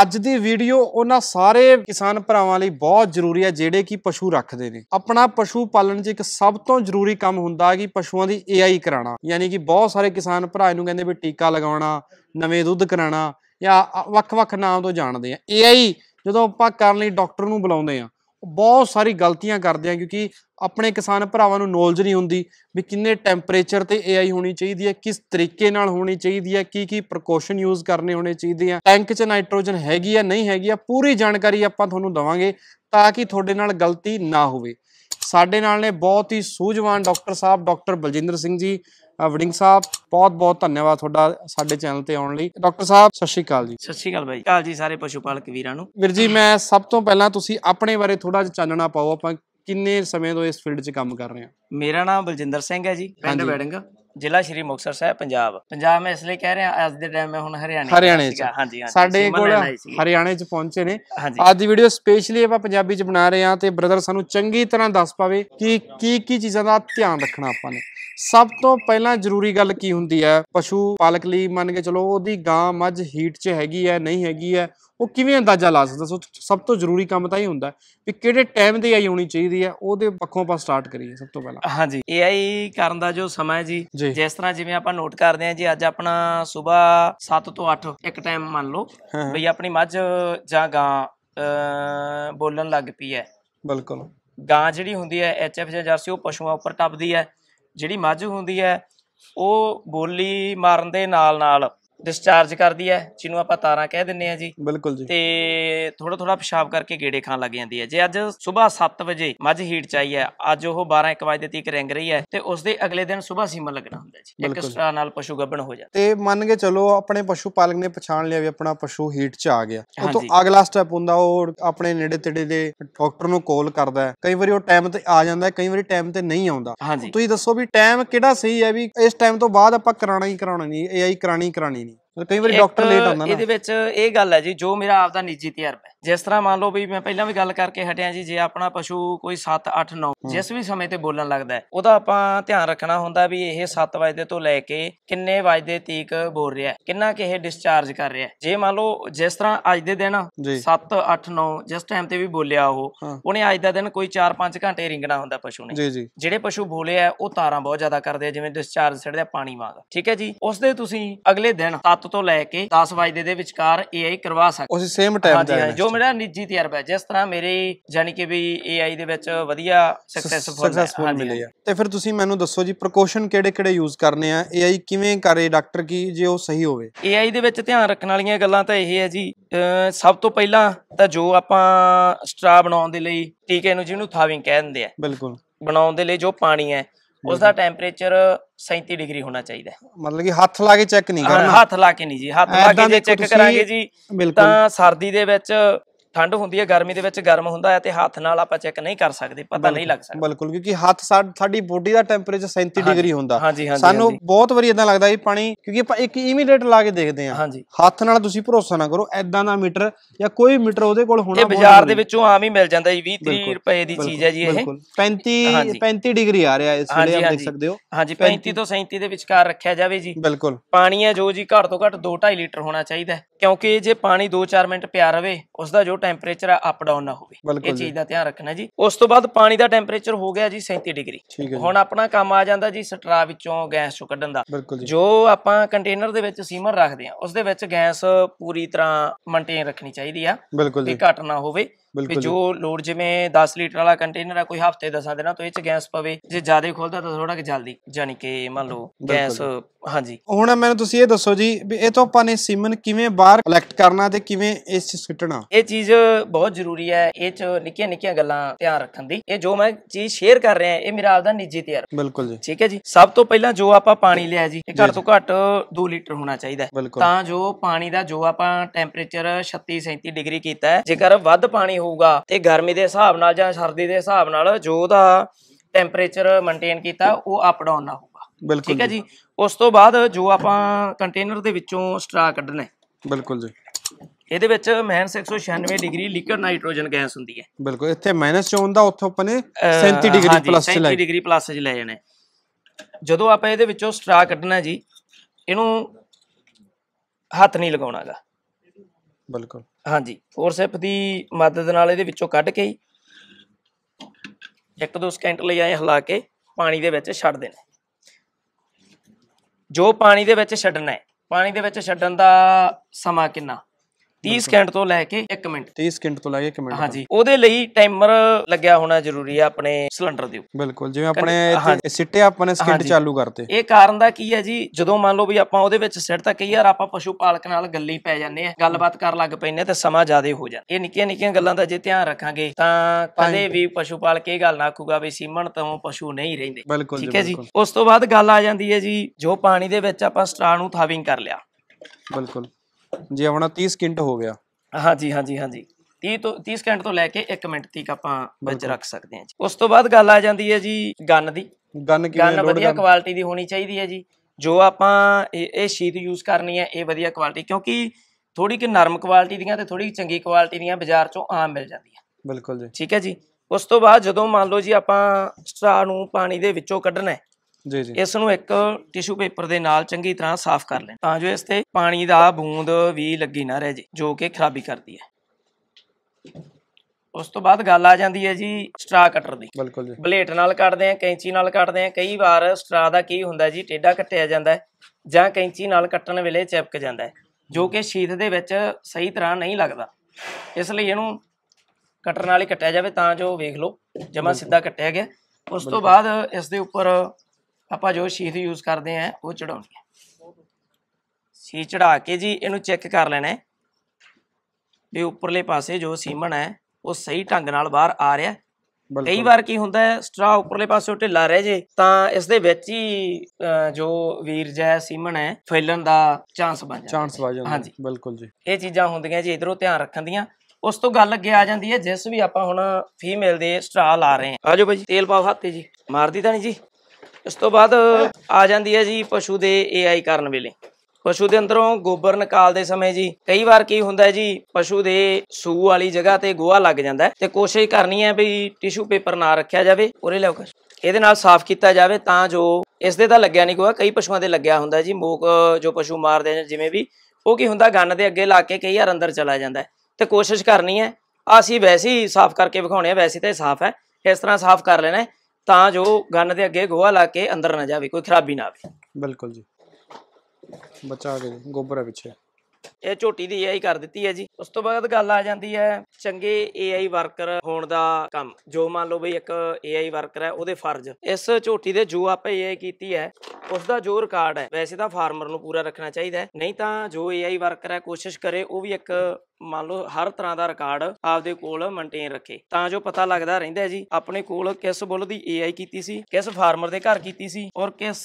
ਅੱਜ ਦੀ ਵੀਡੀਓ ਉਹਨਾਂ ਸਾਰੇ ਕਿਸਾਨ ਭਰਾਵਾਂ ਲਈ ਬਹੁਤ ਜ਼ਰੂਰੀ ਹੈ ਜਿਹੜੇ ਕਿ ਪਸ਼ੂ ਰੱਖਦੇ ਨੇ ਆਪਣਾ ਪਸ਼ੂ ਪਾਲਣ 'ਚ ਇੱਕ ਸਭ ਤੋਂ ਜ਼ਰੂਰੀ ਕੰਮ ਹੁੰਦਾ ਹੈ ਕਿ ਪਸ਼ੂਆਂ ਦੀ ਏਆਈ ਕਰਾਣਾ ਯਾਨੀ ਕਿ ਬਹੁਤ ਸਾਰੇ ਕਿਸਾਨ ਭਰਾ ਇਹਨੂੰ ਕਹਿੰਦੇ ਵੀ ਟੀਕਾ ਲਗਾਉਣਾ ਨਵੇਂ ਦੁੱਧ ਕਰਾਣਾ ਜਾਂ ਵੱਖ-ਵੱਖ ਨਾਮ ਤੋਂ ਜਾਣਦੇ ਆ ਏਆਈ ਜਦੋਂ ਆਪਾਂ ਕਰਨ ਲਈ ਡਾਕਟਰ ਨੂੰ ਬੁਲਾਉਂਦੇ ਆ ਬਹੁਤ ਸਾਰੀ ਗਲਤੀਆਂ ਕਰਦੇ ਆ ਕਿਉਂਕਿ ਆਪਣੇ ਕਿਸਾਨ ਭਰਾਵਾਂ ਨੂੰ ਨੌਲੇਜ ਨਹੀਂ ਹੁੰਦੀ ਵੀ ਕਿੰਨੇ ਟੈਂਪਰੇਚਰ ਤੇ ਏਆਈ ਹੋਣੀ ਚਾਹੀਦੀ ਹੈ ਕਿਸ ਤਰੀਕੇ ਨਾਲ ਹੋਣੀ ਚਾਹੀਦੀ ਹੈ ਕੀ ਕੀ ਪ੍ਰੀਕਾਸ਼ਨ ਯੂਜ਼ ਕਰਨੇ ਹੋਣੇ ਚਾਹੀਦੇ ਆ ਟੈਂਕ 'ਚ ਨਾਈਟ੍ਰੋਜਨ ਹੈਗੀ ਆ ਨਹੀਂ ਹੈਗੀ ਆ ਪੂਰੀ ਜਾਣਕਾਰੀ ਆਪਾਂ ਤੁਹਾਨੂੰ ਦਵਾਂਗੇ ਤਾਂ ਕਿ ਤੁਹਾਡੇ ਨਾਲ ਗਲਤੀ ਨਾ ਹੋਵੇ ਸਾਡੇ ਨਾਲ ਨੇ ਬਹੁਤ ਹੀ ਸੂਝਵਾਨ ਡਾਕਟਰ ਸਾਹਿਬ ਡਾਕਟਰ ਬਲਜਿੰਦਰ ਸਿੰਘ ਜੀ ਅਵਰਿੰਗ ਸਾਹਿਬ ਬਹੁਤ ਬਹੁਤ ਧੰਨਵਾਦ ਤੁਹਾਡਾ ਸਾਡੇ ਚੈਨਲ ਤੇ ਆਉਣ ਲਈ ਡਾਕਟਰ ਸਾਹਿਬ ਸਤਿ ਸ਼੍ਰੀ ਅਕਾਲ ਜੀ ਸਤਿ ਸ਼੍ਰੀ ਅਕਾਲ ਬਾਈ ਕਾਲ ਜੀ ਸਾਰੇ ਪਸ਼ੂ ਪਾਲਕ ਵੀਰਾਂ ਨੂੰ ਵੀਰ ਜੀ ਮੈਂ ਸਭ ਤੋਂ ਪਹਿਲਾਂ ਤੁਸੀਂ ਆਪਣੇ ਬਾਰੇ ਥੋੜਾ ਜਿਹਾ ਚਾਨਣਾ ਪਾਓ ਆਪਾਂ ਕਿੰਨੇ ਸਮੇਂ ਤੋਂ ਇਸ ਫੀਲਡ 'ਚ ਕੰਮ ਕਰ ਰਹੇ ਹਾਂ ਮੇਰਾ ਨਾਮ ਬਲਜਿੰਦਰ ਸਿੰਘ ਹੈ ਜੀ ਪਿੰਡ ਵੜਿੰਗ ਜ਼ਿਲ੍ਹਾ ਸ਼੍ਰੀ ਮੁਕਤਸਰ ਸਾਹਿਬ ਪੰਜਾਬ ਪੰਜਾਬ ਮੈਂ ਇਸ ਲਈ ਕਹਿ ਰਿਹਾ ਅੱਜ ਦੇ ਟਾਈਮ ਮੈਂ ਹੁਣ ਹਰਿਆਣੇ ਹਰਿਆਣੇ ਚ ਹਾਂਜੀ ਹਾਂਜੀ ਸਾਡੇ ਕੋਲ ਹਰਿਆਣੇ ਚ ਪਹੁੰਚੇ ਨੇ ਅੱਜ ਦੀ ਵੀਡੀਓ ਸਪੈਸ਼ਲੀ ਆਪਾਂ ਪੰਜਾਬੀ ਚ ਬਣਾ ਰਹੇ ਹਾਂ ਤੇ ਬ੍ਰਦਰ ਸਾਨੂੰ ਚੰਗੀ ਤਰ੍ਹਾਂ ਦੱਸ ਪਾਵੇ ਕਿ ਕੀ ਕੀ ਚੀਜ਼ਾਂ ਦਾ ਧਿਆਨ ਰੱਖਣਾ ਆਪਾਂ ਨੇ ਸਭ ਤੋਂ ਪਹਿਲਾਂ ਜ਼ਰੂਰੀ ਗੱਲ ਕੀ ਹੁੰਦੀ ਹੈ ਪਸ਼ੂ ਪਾਲਕ ਲਈ ਮੰਨ ਕੇ ਚਲੋ ਉਹਦੀ ਗਾਂ ਮੱਝ ਹੀਟ 'ਚ ਹੈਗੀ ਹੈ ਨਹੀਂ ਹੈਗੀ ਹੈ ਉਹ ਕਿਵੇਂ ਅੰਦਾਜ਼ਾ ਲਾ ਸਕਦਾ ਸੋ ਸਭ ਤੋਂ ਜ਼ਰੂਰੀ ਕੰਮ ਤਾਂ ਹੀ ਹੁੰਦਾ ਵੀ ਕਿਹੜੇ ਟਾਈਮ ਦੇ ਆਈ ਹੋਣੀ ਚਾਹੀਦੀ ਹੈ ਉਹਦੇ ਪੱਖੋਂ ਆਪਾਂ ਸਟਾਰਟ ਕਰੀਏ ਸਭ ਤੋਂ ਪਹਿਲਾਂ ਹਾਂਜੀ ਏਆਈ ਕਰਨ ਦਾ ਜੋ ਸਮਾਂ ਹੈ ਜੀ ਜਿਸ ਤਰ੍ਹਾਂ ਜਿਵੇਂ ਆਪਾਂ ਨੋਟ ਕਰਦੇ ਹਾਂ ਜੀ ਅੱਜ ਆਪਣਾ ਸਵੇਰ 7 ਤੋਂ 8 ਇੱਕ ਟਾਈਮ ਮੰਨ ਲਓ ਵੀ ਆਪਣੀ ਮੱਝ ਜਾਂ ਗਾਂ ਬੋਲਣ ਲੱਗ ਪਈ ਹੈ ਬਿਲਕੁਲ ਗਾਂ ਜਿਹੜੀ ਹੁੰਦੀ ਹੈ ਐਚਐਫ ਜਾਂ ਜਰਸੀ ਉਹ ਪਸ਼ੂਆਂ ਉੱਪਰ ਟੱਪਦੀ ਹੈ ਜਿਹੜੀ ਮਾਝੂ ਹੁੰਦੀ ਹੈ ਉਹ ਬੋਲੀ ਮਾਰਨ ਦੇ ਨਾਲ ਨਾਲ ਡਿਸਚਾਰਜ ਕਰਦੀ ਹੈ ਜਿਹਨੂੰ ਆਪਾਂ ਤਾਰਾਂ ਕਹਿ ਦਿੰਨੇ ਆ ਜੀ ਬਿਲਕੁਲ ਜੀ ਤੇ ਥੋੜਾ ਥੋੜਾ ਪਿਸ਼ਾਬ ਕਰਕੇ ਗੇੜੇ ਖਾਣ ਲੱਗ ਜਾਂਦੀ ਹੈ ਜੇ ਅੱਜ ਸਵੇਰ 7 ਵਜੇ ਮੱਝ ਹੀਟ ਚ ਆਈ ਹੈ ਅੱਜ ਉਹ 12 1 ਵਜੇ ਤੀਕ ਰਿੰਗ ਰਹੀ ਹੈ ਤੇ ਉਸ ਦੇ ਅਗਲੇ ਦਿਨ ਸਵੇਰ ਸੀਮਨ ਲੱਗਣਾ ਹੁੰਦਾ ਜੀ ਇੱਕ ਸਟਰਾ ਨਾਲ ਪਸ਼ੂ ਗੱਭਣ ਹੋ ਜਾਂਦਾ ਤੇ ਮੰਨ ਕੇ ਚਲੋ ਆਪਣੇ ਪਸ਼ੂ ਪਾਲਕ ਨੇ ਪਛਾਣ ਲਿਆ ਵੀ ਆਪਣਾ ਪਸ਼ੂ ਹੀਟ ਚ ਆ ਗਿਆ ਉਹ ਤੋਂ ਅਗਲਾ ਸਟੈਪ ਹੁੰਦਾ ਉਹ ਆਪਣੇ ਨੇੜੇ ਤੇੜੇ ਦੇ ਡਾਕਟਰ ਨੂੰ ਕਾਲ ਕਰਦਾ ਹੈ ਕਈ ਵਾਰੀ ਉਹ ਟਾਈਮ ਤੇ ਆ ਜਾਂਦਾ ਹੈ ਕਈ ਵਾਰੀ ਟਾਈਮ ਤੇ ਨਹੀਂ ਆਉਂਦਾ ਤੁਸੀਂ ਦੱਸੋ ਵੀ ਟਾਈਮ ਕਿਹੜਾ ਸਹੀ ਹੈ ਵੀ ਇਸ ਟਾਈਮ ਤੋਂ ਬਾਅਦ ਆਪਾਂ ਕਰਾਣਾ ਹੀ ਕਰਾਉਣਾ ਨਹੀਂ ਏਆਈ ਕਰਾਣੀ ਕਰਾਣੀ ਨਹੀਂ ਕਈ ਵਾਰੀ ਡਾਕਟਰ ਲੇਟ ਆਉਂਦਾ ਨਾ ਇਹਦੇ ਵਿੱਚ ਇਹ ਗੱਲ ਹੈ ਜੀ ਜੋ ਮੇਰਾ ਆਪਦਾ ਨਿੱਜੀ ਤਜਰਬਾ ਹੈ ਜਿਸ ਤਰ੍ਹਾਂ ਮੰਨ ਲਓ ਵੀ ਮੈਂ ਪਹਿਲਾਂ ਵੀ ਗੱਲ ਕਰਕੇ ਹਟਿਆ ਜੀ ਜੇ ਆਪਣਾ ਪਸ਼ੂ ਕੋਈ 7 8 9 ਜਿਸ ਵੀ ਸਮੇਂ ਤੇ ਬੋਲਣ ਲੱਗਦਾ ਹੈ ਉਹਦਾ ਆਪਾਂ ਧਿਆਨ ਰੱਖਣਾ ਹੁੰਦਾ ਵੀ ਇਹ 7 ਵਜੇ ਤੋਂ ਲੈ ਕੇ ਕਿੰਨੇ ਵਜੇ ਤੀਕ ਬੋਲ ਰਿਹਾ ਕਿੰਨਾ ਕਿ ਇਹ ਡਿਸਚਾਰਜ ਕਰ ਰਿਹਾ ਜੇ ਮੰਨ ਲਓ ਜਿਸ ਤਰ੍ਹਾਂ ਅੱਜ ਦੇ ਦਿਨ 7 8 9 ਜਿਸ ਟਾਈਮ ਤੇ ਵੀ ਬੋਲਿਆ ਉਹ ਉਹਨੇ ਅੱਜ ਦਾ ਦਿਨ ਕੋਈ 4-5 ਘੰਟੇ ਰਿੰਗਣਾ ਹੁੰਦਾ ਪਸ਼ੂ ਨੇ ਜਿਹੜੇ ਪਸ਼ੂ ਬੋਲਿਆ ਉਹ ਤਾਰਾਂ ਬਹੁਤ ਜ਼ਿਆਦਾ ਕਰਦੇ ਆ ਜਿਵੇਂ ਡਿਸਚਾਰਜ ਛੱਡਦੇ ਆ ਪਾਣੀ ਵਾਂਗ ਠੀਕ ਹੈ ਜੀ ਉਸ ਦੇ ਤੁਸੀਂ ਅਗਲੇ ਦਿਨ 7 ਤੋਂ ਲੈ ਕੇ 10 ਵਜੇ ਦੇ ਵਿਚਕਾਰ ਏਆਈ ਕਰਵਾ ਸਕਦੇ ਹੋ ਉਸੇ ਸੇਮ ਟਾਈਮ ਦਾ ਜੋ ਮੇਰਾ ਨਿੱਜੀ ਤਜਰਬਾ ਹੈ ਜਿਸ ਤਰ੍ਹਾਂ ਮੇਰੇ ਜਾਨੀ ਕਿ ਵੀ AI ਦੇ ਵਿੱਚ ਵਧੀਆ ਸਕਸੈਸਫੁਲ ਮਿਲੇ ਆ ਤੇ ਫਿਰ ਤੁਸੀਂ ਮੈਨੂੰ ਦੱਸੋ ਜੀ ਪ੍ਰਕੋਸ਼ਨ ਕਿਹੜੇ ਕਿਹੜੇ ਯੂਜ਼ ਕਰਨੇ ਆ AI ਕਿਵੇਂ ਕਰੇ ਡਾਕਟਰ ਕੀ ਜੇ ਉਹ ਸਹੀ ਹੋਵੇ AI ਦੇ ਵਿੱਚ ਧਿਆਨ ਰੱਖਣ ਵਾਲੀਆਂ ਗੱਲਾਂ ਤਾਂ ਇਹ ਹੈ ਜੀ ਸਭ ਤੋਂ ਪਹਿਲਾਂ ਤਾਂ ਜੋ ਆਪਾਂ ਸਟਰਾ ਬਣਾਉਣ ਦੇ ਲਈ ਟੀਕੇ ਨੂੰ ਜਿਹਨੂੰ ਥਾਵਿੰਗ ਕਹਿੰਦੇ ਆ ਬਿਲਕੁਲ ਬਣਾਉਣ ਦੇ ਲਈ ਜੋ ਪਾਣੀ ਹੈ ਉਸ ਦਾ ਟੈਂਪਰੇਚਰ 37 ਡਿਗਰੀ ਹੋਣਾ ਚਾਹੀਦਾ ਮਤਲਬ ਕਿ ਹੱਥ ਲਾ ਕੇ ਚੈੱਕ ਨਹੀਂ ਕਰਨਾ ਹੱਥ ਲਾ ਕੇ ਨਹੀਂ ਜੀ ਹੱਥ ਲਾ ਕੇ ਜੇ ਚੈੱਕ ਕਰਾਂਗੇ ਜੀ ਤਾਂ ਸਰਦੀ ਦੇ ਵਿੱਚ ਠੰਡ ਹੁੰਦੀ ਹੈ ਗਰਮੀ ਦੇ ਵਿੱਚ ਗਰਮ ਹੁੰਦਾ ਹੈ ਤੇ ਹੱਥ ਨਾਲ ਆਪਾਂ ਚੈੱਕ ਨਹੀਂ ਕਰ ਸਕਦੇ ਪਤਾ ਨਹੀਂ ਲੱਗ ਸਕਦਾ ਬਿਲਕੁਲ ਕਿਉਂਕਿ ਹੱਥ ਸਾਡੀ ਬੋਡੀ ਦਾ ਟੈਂਪਰੇਚਰ 37 ਡਿਗਰੀ ਹੁੰਦਾ ਸਾਨੂੰ ਬਹੁਤ ਵਾਰੀ ਇਦਾਂ ਲੱਗਦਾ ਇਹ ਪਾਣੀ ਕਿਉਂਕਿ ਆਪਾਂ ਇੱਕ ਇਮੀਡੀਏਟ ਲਾ ਕੇ ਦੇਖਦੇ ਆ ਹੱਥ ਨਾਲ ਤੁਸੀਂ ਭਰੋਸਾ ਨਾ ਕਰੋ ਐਦਾਂ ਦਾ ਮੀਟਰ ਜਾਂ ਕੋਈ ਮੀਟਰ ਉਹਦੇ ਕੋਲ ਹੋਣਾ ਇਹ ਬਾਜ਼ਾਰ ਦੇ ਵਿੱਚੋਂ ਆਮ ਹੀ ਮਿਲ ਜਾਂਦਾ ਜੀ 20 30 ਰੁਪਏ ਦੀ ਚੀਜ਼ ਹੈ ਜੀ ਇਹ 35 35 ਡਿਗਰੀ ਆ ਰਿਹਾ ਇਸ ਵੇਲੇ ਆਪ ਦੇਖ ਸਕਦੇ ਹੋ ਹਾਂਜੀ 35 ਤੋਂ 37 ਦੇ ਵਿਚਕਾਰ ਰੱਖਿਆ ਜਾਵੇ ਜੀ ਬਿਲਕੁਲ ਪਾਣੀ ਹੈ ਜੋ ਜੀ ਘੱਟ ਤੋਂ ਘੱਟ 2 2.5 ਲੀਟਰ ਹੋਣਾ ਚਾਹੀਦਾ ਕਿਉਂਕਿ ਜੇ ਪਾਣੀ 2-4 ਮਿੰਟ ਪਿਆ ਰਵੇ ਉਸ ਦਾ ਜੋ ਟੈਂਪਰੇਚਰ ਆ ਅਪ ਡਾਊਨ ਨਾ ਹੋਵੇ ਇਹ ਚੀਜ਼ ਦਾ ਧਿਆਨ ਰੱਖਣਾ ਜੀ ਉਸ ਤੋਂ ਬਾਅਦ ਪਾਣੀ ਦਾ ਟੈਂਪਰੇਚਰ ਹੋ ਗਿਆ ਜੀ 37 ਡਿਗਰੀ ਹੁਣ ਆਪਣਾ ਕੰਮ ਆ ਜਾਂਦਾ ਜੀ ਸਟਰਾ ਵਿੱਚੋਂ ਗੈਸ ਚੋਂ ਕੱਢਣ ਦਾ ਜੋ ਆਪਾਂ ਕੰਟੇਨਰ ਦੇ ਵਿੱਚ ਸੀਮਰ ਰੱਖਦੇ ਆ ਉਸ ਦੇ ਵਿੱਚ ਗੈਸ ਪੂਰੀ ਤਰ੍ਹਾਂ ਮੇਨਟੇਨ ਰੱਖਣੀ ਚਾਹੀਦੀ ਆ ਤੇ ਘਟ ਨਾ ਹੋਵੇ ਬਿਲਕੁਲ ਜੋ ਲੋਡ ਜਿਵੇਂ 10 ਲੀਟਰ ਵਾਲਾ ਕੰਟੇਨਰ ਆ ਕੋਈ ਹਫਤੇ ਦਸਾਂ ਦਿਨਾਂ ਤੋਂ ਇਹ ਚ ਗੈਸ ਪਵੇ ਜੇ ਜ਼ਿਆਦਾ ਖੁੱਲਦਾ ਤਾਂ ਥੋੜਾ ਕਿ ਜਲਦੀ ਯਾਨੀ ਕਿ ਮੰਨ ਲਓ ਗੈਸ ਹਾਂਜੀ ਹੁਣ ਮੈਨੂੰ ਤੁਸੀਂ ਇਹ ਦੱਸੋ ਜੀ ਵੀ ਇਹ ਤੋਂ ਆਪਾਂ ਨੇ ਸਿਮਨ ਕਿਵੇਂ ਬਾਹਰ ਕਲੈਕਟ ਕਰਨਾ ਤੇ ਕਿਵੇਂ ਇਸ ਚ ਸਿੱਟਣਾ ਇਹ ਚੀਜ਼ ਬਹੁਤ ਜ਼ਰੂਰੀ ਹੈ ਇਹ ਚ ਨਿੱਕੀਆਂ ਨਿੱਕੀਆਂ ਗੱਲਾਂ ਧਿਆਨ ਰੱਖਣ ਦੀ ਇਹ ਜੋ ਮੈਂ ਚੀਜ਼ ਸ਼ੇਅਰ ਕਰ ਰਿਹਾ ਇਹ ਮੇਰਾ ਆਪਦਾ ਨਿੱਜੀ ਤਿਆਰ ਬਿਲਕੁਲ ਜੀ ਠੀਕ ਹੈ ਜੀ ਸਭ ਤੋਂ ਪਹਿਲਾਂ ਜੋ ਆਪਾਂ ਪਾਣੀ ਲਿਆ ਜੀ ਇਹ ਘੱਟ ਤੋਂ ਘੱਟ 2 ਲੀਟਰ ਹੋਣਾ ਚਾਹੀਦਾ ਤਾਂ ਜੋ ਪਾਣੀ ਦਾ ਜੋ ਆਪਾਂ ਟੈਂਪਰੇਚਰ 36 37 ਡਿਗਰੀ ਕੀਤਾ ਹੈ ਜੇਕਰ ਵੱਧ ਪਾਣੀ ਹੋਊਗਾ ਤੇ ਗਰਮੀ ਦੇ ਹਿਸਾਬ ਨਾਲ ਜਾਂ ਸਰਦੀ ਦੇ ਹਿਸਾਬ ਨਾਲ ਜੋ ਦਾ ਟੈਂਪਰੇਚਰ ਮੇਨਟੇਨ ਕੀਤਾ ਉਹ ਅਪ ਡਾਊਨ ਨਾ ਹੋਊਗਾ ਠੀਕ ਹੈ ਜੀ ਉਸ ਤੋਂ ਬਾਅਦ ਜੋ ਆਪਾਂ ਕੰਟੇਨਰ ਦੇ ਵਿੱਚੋਂ ਸਟਰਾ ਕੱਢਣਾ ਬਿਲਕੁਲ ਜੀ ਇਹਦੇ ਵਿੱਚ minus 196 degree liquid nitrogen gas ਹੁੰਦੀ ਹੈ ਬਿਲਕੁਲ ਇੱਥੇ ਮਾਈਨਸ ਚੋਂ ਦਾ ਉੱਥੋਂ ਆਪਾਂ ਨੇ 37 ਡਿਗਰੀ ਪਲੱਸ ਚ ਲੈ 37 ਡਿਗਰੀ ਪਲੱਸ ਚ ਲੈ ਜਾਣਾ ਜਦੋਂ ਆਪਾਂ ਇਹਦੇ ਵਿੱਚੋਂ ਸਟਰਾ ਕੱਢਣਾ ਜੀ ਇਹਨੂੰ ਹੱਥ ਨਹੀਂ ਲਗਾਉਣਾਗਾ ਬਿਲਕੁਲ ਹਾਂਜੀ ਫੋਰਸੈਪ ਦੀ ਮਦਦ ਨਾਲ ਇਹਦੇ ਵਿੱਚੋਂ ਕੱਢ ਕੇ ਇੱਕ ਦੋ ਸਕਿੰਟ ਲਈ ਆਏ ਹਿਲਾ ਕੇ ਪਾਣੀ ਦੇ ਵਿੱਚ ਛੱਡ ਦੇਣਾ ਜੋ ਪਾਣੀ ਦੇ ਵਿੱਚ ਛੱਡਣਾ ਹੈ ਪਾਣੀ ਦੇ ਵਿੱਚ ਛੱਡਣ ਦਾ ਸਮਾਂ ਕਿੰਨਾ 30 ਸਕਿੰਟ ਤੋਂ ਲੈ ਕੇ 1 ਮਿੰਟ 30 ਸਕਿੰਟ ਤੋਂ ਲੈ ਕੇ 1 ਮਿੰਟ ਹਾਂਜੀ ਉਹਦੇ ਲਈ ਟਾਈਮਰ ਲੱਗਿਆ ਹੋਣਾ ਜ਼ਰੂਰੀ ਆ ਆਪਣੇ ਸਿਲੰਡਰ ਦੇ ਉੱਪਰ ਬਿਲਕੁਲ ਜਿਵੇਂ ਆਪਣੇ ਸਿੱਟੇ ਆਪਾਂ ਨੇ ਸਕਿੰਟ ਚਾਲੂ ਕਰਤੇ ਇਹ ਕਾਰਨ ਦਾ ਕੀ ਹੈ ਜੀ ਜਦੋਂ ਮੰਨ ਲਓ ਵੀ ਆਪਾਂ ਉਹਦੇ ਵਿੱਚ ਸਿੱਟ ਤਾਂ ਕਈ ਵਾਰ ਆਪਾਂ ਪਸ਼ੂ ਪਾਲਕ ਨਾਲ ਗੱਲੀ ਪੈ ਜਾਂਦੇ ਆ ਗੱਲਬਾਤ ਕਰਨ ਲੱਗ ਪੈਨੇ ਤੇ ਸਮਾਂ ਜ਼ਿਆਦਾ ਹੋ ਜਾਂਦਾ ਇਹ ਨਿੱਕੀਆਂ ਨਿੱਕੀਆਂ ਗੱਲਾਂ ਦਾ ਜੇ ਧਿਆਨ ਰੱਖਾਂਗੇ ਤਾਂ ਕਦੇ ਵੀ ਪਸ਼ੂ ਪਾਲਕ ਇਹ ਗੱਲ ਨਾ ਆਖੂਗਾ ਵੀ ਸੀਮਣ ਤੋਂ ਪਸ਼ੂ ਨਹੀਂ ਰਹਿੰਦੇ ਠੀਕ ਹੈ ਜੀ ਉਸ ਤੋਂ ਬਾਅਦ ਗੱਲ ਆ ਜਾਂਦੀ ਹੈ ਜੀ ਜੋ ਪਾਣੀ ਦੇ ਵਿੱਚ ਆਪਾਂ ਸਟਰਾ ਨੂੰ ਥਾਵਿੰਗ ਕਰ ਲਿਆ ਬਿਲਕੁਲ ਜੇ ਆਪਣਾ 30 ਸਕਿੰਟ ਹੋ ਗਿਆ ਹਾਂਜੀ ਹਾਂਜੀ ਹਾਂਜੀ 30 ਤੋਂ 30 ਸਕਿੰਟ ਤੋਂ ਲੈ ਕੇ 1 ਮਿੰਟ ਤੱਕ ਆਪਾਂ ਵਿੱਚ ਰੱਖ ਸਕਦੇ ਹਾਂ ਜੀ ਉਸ ਤੋਂ ਬਾਅਦ ਗੱਲ ਆ ਜਾਂਦੀ ਹੈ ਜੀ ਗਨ ਦੀ ਗਨ ਕਿਵੇਂ ਲੋਡ ਗਨ ਵਧੀਆ ਕੁਆਲਿਟੀ ਦੀ ਹੋਣੀ ਚਾਹੀਦੀ ਹੈ ਜੀ ਜੋ ਆਪਾਂ ਇਹ ਸ਼ੀਟ ਯੂਜ਼ ਕਰਨੀ ਹੈ ਇਹ ਵਧੀਆ ਕੁਆਲਿਟੀ ਕਿਉਂਕਿ ਥੋੜੀ ਕਿ ਨਰਮ ਕੁਆਲਿਟੀ ਦੀਆਂ ਤੇ ਥੋੜੀ ਚੰਗੀ ਕੁਆਲਿਟੀ ਦੀਆਂ ਬਾਜ਼ਾਰ ਚੋਂ ਆਮ ਮਿਲ ਜਾਂਦੀਆਂ ਬਿਲਕੁਲ ਜੀ ਠੀਕ ਹੈ ਜੀ ਉਸ ਤੋਂ ਬਾਅਦ ਜਦੋਂ ਮੰਨ ਲਓ ਜੀ ਆਪਾਂ ਸਟਰਾ ਨੂੰ ਪਾਣੀ ਦੇ ਵਿੱਚੋਂ ਕੱਢਣਾ ਹੈ ਜੀ ਜੀ ਇਸ ਨੂੰ ਇੱਕ ਟਿਸ਼ੂ ਪੇਪਰ ਦੇ ਨਾਲ ਚੰਗੀ ਤਰ੍ਹਾਂ ਸਾਫ਼ ਕਰ ਲੈਣ ਤਾਂ ਜੋ ਇਸ ਤੇ ਪਾਣੀ ਦਾ ਬੂੰਦ ਵੀ ਲੱਗੀ ਨਾ ਰਹੇ ਜੋ ਕਿ ਖਰਾਬੀ ਕਰਦੀ ਹੈ ਉਸ ਤੋਂ ਬਾਅਦ ਗੱਲ ਆ ਜਾਂਦੀ ਹੈ ਜੀ ਸਟਰਾ ਕਟਰ ਦੀ ਬਿਲਕੁਲ ਜੀ ਬਲੇਟ ਨਾਲ ਕੱਟਦੇ ਆ ਕੈਂਚੀ ਨਾਲ ਕੱਟਦੇ ਆ ਕਈ ਵਾਰ ਸਟਰਾ ਦਾ ਕੀ ਹੁੰਦਾ ਜੀ ਟੇਡਾ ਕੱਟਿਆ ਜਾਂਦਾ ਜਾਂ ਕੈਂਚੀ ਨਾਲ ਕੱਟਣ ਵੇਲੇ ਚਿਪਕ ਜਾਂਦਾ ਜੋ ਕਿ ਸ਼ੀਤ ਦੇ ਵਿੱਚ ਸਹੀ ਤਰ੍ਹਾਂ ਨਹੀਂ ਲੱਗਦਾ ਇਸ ਲਈ ਇਹਨੂੰ ਕਟਰ ਨਾਲ ਹੀ ਕੱਟਿਆ ਜਾਵੇ ਤਾਂ ਜੋ ਵੇਖ ਲਓ ਜਮਾ ਸਿੱਧਾ ਕੱਟਿਆ ਗਿਆ ਉਸ ਤੋਂ ਬਾਅਦ ਇਸ ਦੇ ਉੱਪਰ ਆਪਾਂ ਜੋ ਸ਼ੀਟ ਯੂਜ਼ ਕਰਦੇ ਆ ਉਹ ਚੜਾਉਣੀ ਹੈ ਸੀ ਚੜਾ ਕੇ ਜੀ ਇਹਨੂੰ ਚੈੱਕ ਕਰ ਲੈਣਾ ਹੈ ਵੀ ਉੱਪਰਲੇ ਪਾਸੇ ਜੋ ਸੀਮਨ ਹੈ ਉਹ ਸਹੀ ਢੰਗ ਨਾਲ ਬਾਹਰ ਆ ਰਿਹਾ ਕਈ ਵਾਰ ਕੀ ਹੁੰਦਾ ਹੈ ਸਟਰਾ ਉੱਪਰਲੇ ਪਾਸੇ ਢਿੱਲਾ ਰਹਿ ਜੇ ਤਾਂ ਇਸ ਦੇ ਵਿੱਚ ਹੀ ਜੋ ਵੀਰਜ ਹੈ ਸੀਮਨ ਹੈ ਫੈਲਣ ਦਾ ਚਾਂਸ ਬਣ ਜਾਂਦਾ ਚਾਂਸ ਬਣ ਜਾਂਦਾ ਹਾਂਜੀ ਬਿਲਕੁਲ ਜੀ ਇਹ ਚੀਜ਼ਾਂ ਹੁੰਦੀਆਂ ਜੀ ਇਧਰੋਂ ਧਿਆਨ ਰੱਖਣ ਦੀਆਂ ਉਸ ਤੋਂ ਗੱਲ ਅੱਗੇ ਆ ਜਾਂਦੀ ਹੈ ਜਿਸ ਵੀ ਆਪਾਂ ਹੁਣ ਫੀਮੇਲ ਦੇ ਸਟਰਾ ਲਾ ਰਹੇ ਹਾਂ ਆਜੋ ਭਾਈ ਤੇਲ ਪਾਓ ਹੱਥੇ ਜੀ ਮਾਰਦੀ ਤਾਂ ਨਹੀਂ ਜੀ ਇਸ ਤੋਂ ਬਾਅਦ ਆ ਜਾਂਦੀ ਹੈ ਜੀ ਪਸ਼ੂ ਦੇ ਏਆਈ ਕਰਨ ਵੇਲੇ ਪਸ਼ੂ ਦੇ ਅੰਦਰੋਂ ਗੋਬਰ ਨਿਕਾਲਦੇ ਸਮੇਂ ਜੀ ਕਈ ਵਾਰ ਕੀ ਹੁੰਦਾ ਜੀ ਪਸ਼ੂ ਦੇ ਸੂ ਵਾਲੀ ਜਗ੍ਹਾ ਤੇ ਗੋਹਾ ਲੱਗ ਜਾਂਦਾ ਤੇ ਕੋਸ਼ਿਸ਼ ਕਰਨੀ ਹੈ ਵੀ ਟਿਸ਼ੂ ਪੇਪਰ ਨਾ ਰੱਖਿਆ ਜਾਵੇ ਉਰੇ ਲਿਆਓ ਕਰ ਇਹਦੇ ਨਾਲ ਸਾਫ਼ ਕੀਤਾ ਜਾਵੇ ਤਾਂ ਜੋ ਇਸ ਦੇ ਤਾਂ ਲੱਗਿਆ ਨਹੀਂ ਗੋਹਾ ਕਈ ਪਸ਼ੂਆਂ ਦੇ ਲੱਗਿਆ ਹੁੰਦਾ ਜੀ ਮੋਕ ਜੋ ਪਸ਼ੂ ਮਾਰਦੇ ਨੇ ਜਿਵੇਂ ਵੀ ਉਹ ਕੀ ਹੁੰਦਾ ਗੰਨ ਦੇ ਅੱਗੇ ਲਾ ਕੇ ਕਈ ਵਾਰ ਅੰਦਰ ਚਲਾ ਜਾਂਦਾ ਤੇ ਕੋਸ਼ਿਸ਼ ਕਰਨੀ ਹੈ ਆਸੀਂ ਵੈਸੇ ਹੀ ਸਾਫ਼ ਕਰਕੇ ਵਿਖਾਉਣੇ ਆ ਵੈਸੇ ਤਾਂ ਸਾਫ਼ ਹੈ ਇਸ ਤਰ੍ਹਾਂ ਸਾਫ਼ ਕਰ ਲੈਣਾ ਤਾਂ ਜੋ ਗੰਨ ਦੇ ਅੱਗੇ ਗੋਹਾ ਲਾ ਕੇ ਅੰਦਰ ਨਾ ਜਾਵੇ ਕੋਈ ਖਰਾਬੀ ਨਾ ਆਵੇ ਬਿਲਕੁਲ ਜੀ ਬਚਾ ਕੇ ਗੋਬਰ ਪਿੱਛੇ ਇਹ ਝੋਟੀ ਦੀ ਏਆਈ ਕਰ ਦਿੱਤੀ ਹੈ ਜੀ ਉਸ ਤੋਂ ਬਾਅਦ ਗੱਲ ਆ ਜਾਂਦੀ ਹੈ ਚੰਗੇ ਏਆਈ ਵਰਕਰ ਹੋਣ ਦਾ ਕੰਮ ਜੋ ਮੰਨ ਲਓ ਬਈ ਇੱਕ ਏਆਈ ਵਰਕਰ ਹੈ ਉਹਦੇ ਫਰਜ਼ ਇਸ ਝੋਟੀ ਦੇ ਜੋ ਆਪਾਂ ਏਆਈ ਕੀਤੀ ਹੈ ਉਸ ਦਾ ਜੋ ਰਿਕਾਰਡ ਹੈ ਵੈਸੇ ਤਾਂ ਫਾਰਮਰ ਨੂੰ ਪੂਰਾ ਰੱਖਣਾ ਚਾਹੀਦਾ ਹੈ ਨਹੀਂ ਤਾਂ ਜੋ ਏਆਈ ਵਰਕਰ ਹੈ ਕੋਸ਼ਿਸ਼ ਕਰੇ ਉਹ ਵੀ ਇੱਕ ਮੰਨ ਲਓ ਹਰ ਤਰ੍ਹਾਂ ਦਾ ਰਿਕਾਰਡ ਆਪਦੇ ਕੋਲ ਮੇਨਟੇਨ ਰੱਖੇ ਤਾਂ ਜੋ ਪਤਾ ਲੱਗਦਾ ਰਹਿੰਦਾ ਜੀ ਆਪਣੇ ਕੋਲ ਕਿਸ ਬੁੱਲ ਦੀ ਏਆਈ ਕੀਤੀ ਸੀ ਕਿਸ ਫਾਰਮਰ ਦੇ ਘਰ ਕੀਤੀ ਸੀ ਔਰ ਕਿਸ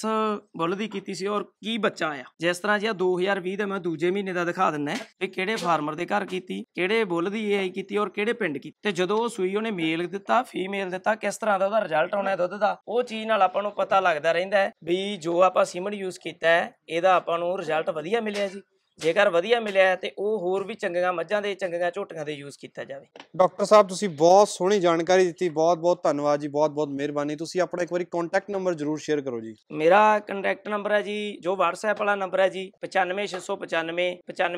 ਬੁੱਲ ਦੀ ਕੀਤੀ ਸੀ ਔਰ ਕੀ ਬੱਚਾ ਆਇਆ ਜਿਸ ਤਰ੍ਹਾਂ ਜੀ 2020 ਦਾ ਮੈਂ ਦੂਜੇ ਮਹੀਨੇ ਦਾ ਦਿਖਾ ਦਿੰਨਾ ਵੀ ਕਿਹੜੇ ਫਾਰਮਰ ਦੇ ਘਰ ਕੀਤੀ ਕਿਹੜੇ ਬੁੱਲ ਦੀ ਏਆਈ ਕੀਤੀ ਔਰ ਕਿਹੜੇ ਪਿੰਡ ਕੀਤੀ ਤੇ ਜਦੋਂ ਉਹ ਸੂਈ ਉਹਨੇ ਮੇਲ ਦਿੱਤਾ ਫੀਮੇਲ ਦਿੱਤਾ ਕਿਸ ਤਰ੍ਹਾਂ ਦਾ ਉਹਦਾ ਰਿਜ਼ਲਟ ਆਉਣਾ ਦੁੱਧ ਦਾ ਉਹ ਚੀਜ਼ ਨਾਲ ਆਪਾਂ ਨੂੰ ਪਤਾ ਲੱਗਦਾ ਰਹਿੰਦਾ ਵੀ ਜੋ ਆਪਾਂ ਸੀਮਨ ਯੂਜ਼ ਕੀਤਾ ਹੈ ਇਹਦਾ ਆਪਾਂ ਨੂੰ ਰਿਜ਼ਲਟ ਵਧੀਆ ਮਿਲਿਆ ਜੀ ਜੇਕਰ ਵਧੀਆ ਮਿਲਿਆ ਤੇ ਉਹ ਹੋਰ ਵੀ ਚੰਗੀਆਂ ਮੱਝਾਂ ਦੇ ਚੰਗੀਆਂ ਝੋਟੀਆਂ ਦੇ ਯੂਜ਼ ਕੀਤਾ ਜਾਵੇ ਡਾਕਟਰ ਸਾਹਿਬ ਤੁਸੀਂ ਬਹੁਤ ਸੋਹਣੀ ਜਾਣਕਾਰੀ ਦਿੱਤੀ ਬਹੁਤ ਬਹੁਤ ਧੰਨਵਾਦ ਜੀ ਬਹੁਤ ਬਹੁਤ ਮਿਹਰਬਾਨੀ ਤੁਸੀਂ ਆਪਣਾ ਇੱਕ ਵਾਰੀ ਕੰਟੈਕਟ ਨੰਬਰ ਜ਼ਰੂਰ ਸ਼ੇਅਰ ਕਰੋ ਜੀ ਮੇਰਾ ਕੰਟੈਕਟ ਨੰਬਰ ਹੈ ਜੀ ਜੋ WhatsApp ਵਾਲਾ ਨੰਬਰ ਹੈ ਜੀ 95695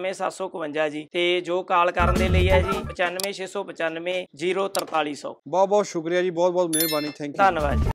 95752 ਜੀ ਤੇ ਜੋ ਕਾਲ ਕਰਨ ਦੇ ਲਈ ਹੈ ਜੀ 95695 04300 ਬਹੁਤ ਬਹੁਤ ਸ਼ੁਕਰੀਆ ਜੀ ਬਹੁਤ ਬਹੁਤ ਮਿਹਰਬਾਨੀ ਥੈਂਕ ਯੂ ਧੰਨਵਾਦ